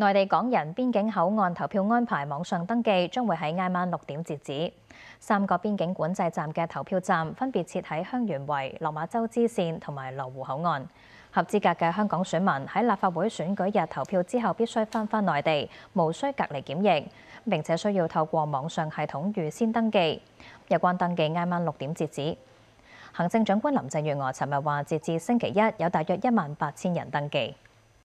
內地港人邊境口岸投票安排網上登記將會喺挨晚六點截止。三個邊境管制站嘅投票站分別設喺香園圍、落馬洲支線同埋羅湖口岸。合資格嘅香港選民喺立法會選舉日投票之後，必須翻返內地，無需隔離檢疫，並且需要透過網上系統預先登記。有關登記挨晚六點截止。行政長官林鄭月娥尋日話：，截至星期一，有大約一萬八千人登記。